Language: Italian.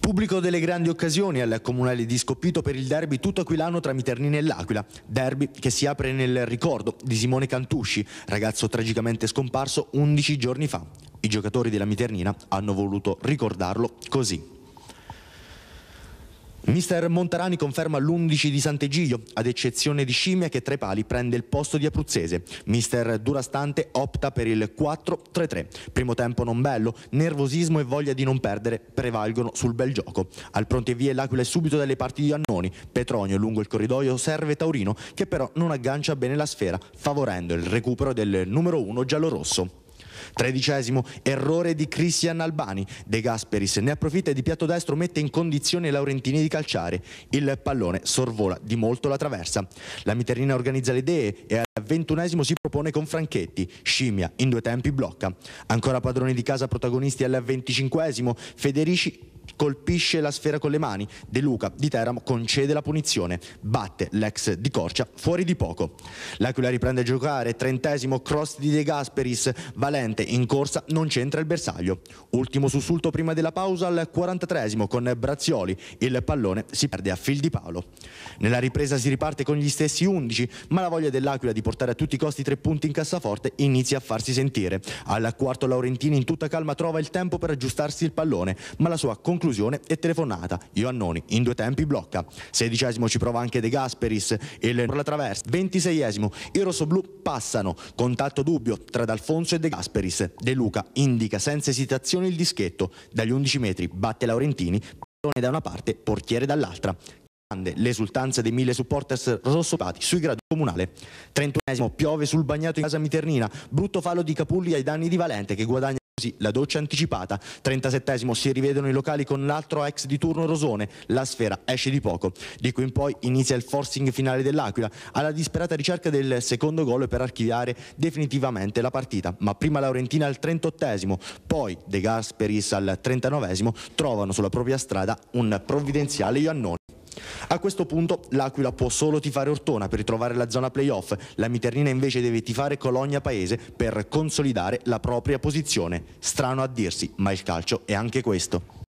Pubblico delle grandi occasioni al Comunale di Scoppito per il derby tutto aquilano tra Miternini e L'Aquila, derby che si apre nel ricordo di Simone Cantusci, ragazzo tragicamente scomparso 11 giorni fa. I giocatori della Miternina hanno voluto ricordarlo così. Mister Montarani conferma l'11 di Sant'Egidio, ad eccezione di Scimmia che tra i pali prende il posto di Abruzzese. Mister Durastante opta per il 4-3-3. Primo tempo non bello, nervosismo e voglia di non perdere prevalgono sul bel gioco. Al pronte via l'Aquila è subito dalle parti di Annoni. Petronio lungo il corridoio serve Taurino che però non aggancia bene la sfera, favorendo il recupero del numero 1 giallorosso. Tredicesimo, errore di Cristian Albani. De Gasperis ne approfitta e di piatto destro mette in condizione i Laurentini di calciare. Il pallone sorvola di molto la traversa. La Miterina organizza le idee e al ventunesimo si propone con Franchetti. Scimmia in due tempi blocca. Ancora padroni di casa protagonisti al venticinquesimo, Federici colpisce la sfera con le mani. De Luca di Teramo concede la punizione, batte l'ex di Corcia fuori di poco. L'Aquila riprende a giocare, trentesimo cross di De Gasperis, Valente in corsa non c'entra il bersaglio. Ultimo sussulto prima della pausa al 43 con Brazioli, il pallone si perde a fil di Paolo. Nella ripresa si riparte con gli stessi 11, ma la voglia dell'Aquila di portare a tutti i costi tre punti in cassaforte inizia a farsi sentire. Al quarto Laurentini in tutta calma trova il tempo per aggiustarsi il pallone, ma la sua conclusione e telefonata. Ioannoni in due tempi blocca. Sedicesimo ci prova anche De Gasperis e per la traversa. Ventiseiesimo i rossoblù passano. Contatto dubbio tra D'Alfonso e De Gasperis. De Luca indica senza esitazione il dischetto. Dagli 11 metri batte Laurentini, pallone da una parte, portiere dall'altra l'esultanza dei mille supporters rossopati sui gradi comunale. 31 piove sul bagnato in casa Miternina, brutto fallo di Capulli ai danni di Valente che guadagna Così la doccia anticipata, 37 esimo si rivedono i locali con l'altro ex di turno Rosone, la sfera esce di poco. Di qui in poi inizia il forcing finale dell'Aquila, alla disperata ricerca del secondo gol per archiviare definitivamente la partita, ma prima Laurentina al 38 esimo poi De Gasperis al 39 esimo trovano sulla propria strada un provvidenziale Iannone. A questo punto l'Aquila può solo tifare Ortona per ritrovare la zona playoff, la Miternina invece deve tifare Cologna Paese per consolidare la propria posizione. Strano a dirsi, ma il calcio è anche questo.